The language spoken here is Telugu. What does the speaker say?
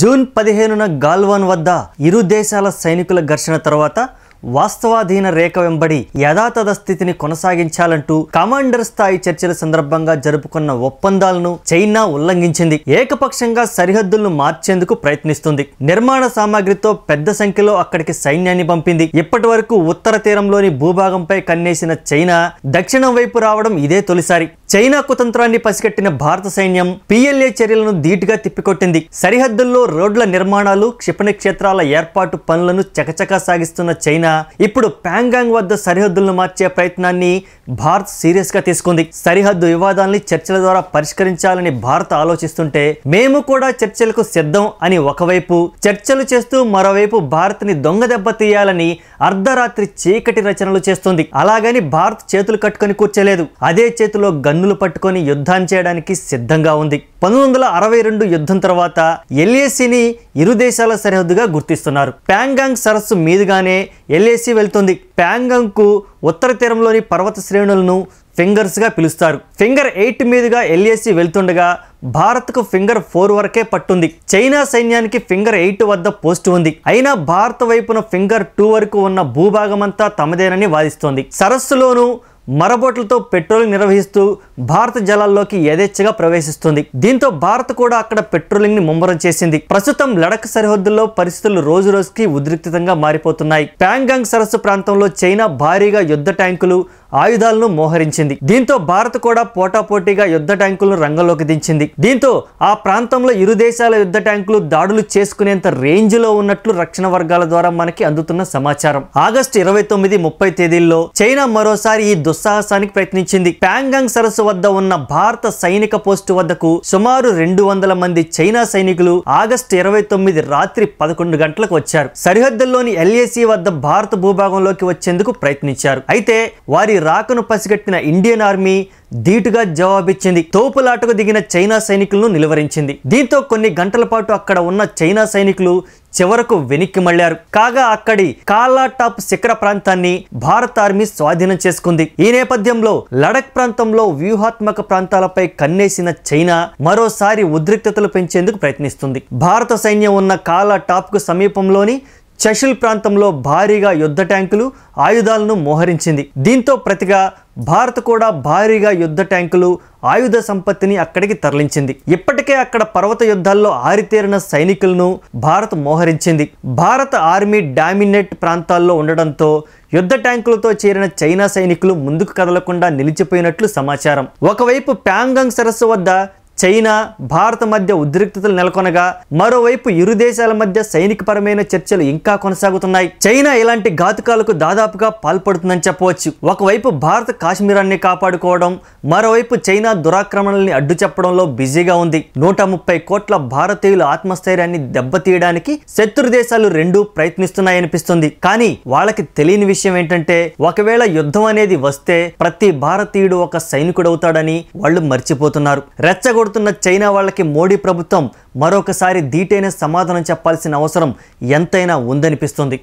జూన్ పదిహేనున గాల్వాన్ వద్ద ఇరు దేశాల సైనికుల ఘర్షణ తర్వాత వాస్తవాధీన రేఖ వెంబడి యథాతథ స్థితిని కొనసాగించాలంటూ కమాండర్ స్థాయి చర్చల సందర్భంగా జరుపుకున్న ఒప్పందాలను చైనా ఉల్లంఘించింది ఏకపక్షంగా సరిహద్దులను మార్చేందుకు ప్రయత్నిస్తుంది నిర్మాణ సామాగ్రితో పెద్ద సంఖ్యలో అక్కడికి సైన్యాన్ని పంపింది ఇప్పటి వరకు ఉత్తర తీరంలోని భూభాగంపై కన్నేసిన చైనా దక్షిణం వైపు రావడం ఇదే తొలిసారి చైనా కుతంత్రాన్ని పసిగట్టిన భారత సైన్యం పిఎల్ఏ చర్యలను ధీటుగా తిప్పికొట్టింది సరిహద్దుల్లో రోడ్ల నిర్మాణాలు క్షిపణి క్షేత్రాల ఏర్పాటు పనులను చకచకా సాగిస్తున్న చైనా చైనా ఇప్పుడు ప్యాంగాంగ్ వద్ద సరిహద్దులను మార్చే ప్రయత్నాన్ని భారత్ సీరియస్ గా తీసుకుంది సరిహద్దు వివాదాన్ని చర్చల ద్వారా పరిష్కరించాలని భారత్ ఆలోచిస్తుంటే మేము కూడా చర్చలకు సిద్ధం అని ఒకవైపు చర్చలు చేస్తూ మరోవైపు ని దొంగ దెబ్బ తీయాలని అర్ధరాత్రి చీకటి రచనలు చేస్తుంది అలాగని భారత్ చేతులు కట్టుకొని కూర్చోలేదు అదే చేతిలో గన్నులు పట్టుకొని యుద్ధాన్ని చేయడానికి సిద్ధంగా ఉంది పంతొమ్మిది వందల అరవై రెండు యుద్ధం తర్వాత ఎల్ఏసిని ఇరు దేశాల సరిహద్దుగా గుర్తిస్తున్నారు ప్యాంగాంగ్ సరస్సు మీదుగానే ఎల్ఏసి వెళ్తుంది ప్యాంగంగ్కు ఉత్తర తీరంలోని పర్వత శ్రేణులను ఫింగర్స్గా పిలుస్తారు ఫింగర్ ఎయిట్ మీదుగా ఎల్ఏసి వెళ్తుండగా భారత్కు ఫింగర్ ఫోర్ వరకే పట్టుంది చైనా సైన్యానికి ఫింగర్ ఎయిట్ వద్ద పోస్ట్ ఉంది అయినా భారత్ వైపున ఫింగర్ టూ వరకు ఉన్న భూభాగమంతా తమదేనని వాదిస్తోంది సరస్సులోనూ మరబోట్లతో పెట్రోలింగ్ నిర్వహిస్తూ భారత జలాల్లోకి యథేచ్ఛగా ప్రవేశిస్తుంది దీంతో భారత్ కూడా అక్కడ పెట్రోలింగ్ ని ముమ్మరం చేసింది ప్రస్తుతం లడక్ సరిహద్దుల్లో పరిస్థితులు రోజు రోజుకి ఉద్రిక్తంగా మారిపోతున్నాయి ప్యాంగాంగ్ సరస్సు ప్రాంతంలో చైనా భారీగా యుద్ధ ట్యాంకులు ఆయుధాలను మోహరించింది దీంతో భారత్ కూడా పోటాపోటీగా యుద్ధ ట్యాంకులను రంగంలోకి దించింది దీంతో ఆ ప్రాంతంలో ఇరు దేశాల యుద్ధ ట్యాంకులు దాడులు చేసుకునేంత రేంజ్ లో ఉన్నట్లు రక్షణ వర్గాల ద్వారా మనకి అందుతున్న సమాచారం ఆగస్టు ఇరవై తొమ్మిది ముప్పై తేదీల్లో చైనా మరోసారి ఈ దుస్సాహసానికి ప్రయత్నించింది ప్యాంగంగ్ సరస్సు వద్ద ఉన్న భారత సైనిక పోస్టు వద్దకు సుమారు రెండు వందల మంది చైనా సైనికులు ఆగస్టు ఇరవై తొమ్మిది రాత్రి పదకొండు గంటలకు వచ్చారు సరిహద్దుల్లోని ఎల్ఏసీ వద్ద భారత భూభాగంలోకి వచ్చేందుకు ప్రయత్నించారు అయితే వారి రాకను పసిగట్టిన ఇండియన్ ఆర్మీ ధీటుగా జవాబిచ్చింది తోపులాటకు దిగిన చైనా సైనికులను నిలువరించింది దీంతో కొన్ని గంటల పాటు అక్కడ ఉన్న చైనా సైనికులు చివరకు వెనక్కి మళ్లారు కాగా అక్కడి కాలాటాప్ శిఖర ప్రాంతాన్ని భారత ఆర్మీ స్వాధీనం చేసుకుంది ఈ నేపథ్యంలో లడక్ ప్రాంతంలో వ్యూహాత్మక ప్రాంతాలపై కన్నేసిన చైనా మరోసారి ఉద్రిక్తతలు పెంచేందుకు ప్రయత్నిస్తుంది భారత సైన్యం ఉన్న కాలాటాప్ కు సమీపంలోని చషిల్ ప్రాంతంలో భారీగా యుద్ధ ట్యాంకులు ఆయుధాలను మోహరించింది దీంతో ప్రతిగా భారత్ కూడా భారీగా యుద్ధ ట్యాంకులు ఆయుధ సంపత్తిని అక్కడికి తరలించింది ఇప్పటికే అక్కడ పర్వత యుద్ధాల్లో ఆరితేరిన సైనికులను భారత్ మోహరించింది భారత ఆర్మీ డామినేట్ ప్రాంతాల్లో ఉండడంతో యుద్ధ ట్యాంకులతో చేరిన చైనా సైనికులు ముందుకు కదలకుండా నిలిచిపోయినట్లు సమాచారం ఒకవైపు ప్యాంగంగ్ సరస్సు వద్ద చైనా భారత మధ్య ఉద్రిక్తతలు నెలకొనగా మరోవైపు ఇరు దేశాల మధ్య సైనికపరమైన చర్చలు ఇంకా కొనసాగుతున్నాయి చైనా ఇలాంటి ఘాతుకాలకు దాదాపుగా పాల్పడుతుందని చెప్పవచ్చు ఒకవైపు భారత కాశ్మీరాన్ని కాపాడుకోవడం మరోవైపు చైనా దురాక్రమణల్ని అడ్డు చెప్పడంలో బిజీగా ఉంది నూట ముప్పై కోట్ల భారతీయుల ఆత్మస్థైర్యాన్ని దెబ్బతీయడానికి శత్రు దేశాలు రెండూ ప్రయత్నిస్తున్నాయనిపిస్తుంది కానీ వాళ్ళకి తెలియని విషయం ఏంటంటే ఒకవేళ యుద్ధం అనేది వస్తే ప్రతి భారతీయుడు ఒక సైనికుడవుతాడని వాళ్ళు మర్చిపోతున్నారు రెచ్చగొడు కోరుతున్న చైనా వాళ్ళకి మోడీ ప్రభుత్వం మరొకసారి ధీటైన సమాధానం చెప్పాల్సిన అవసరం ఎంతైనా ఉందనిపిస్తుంది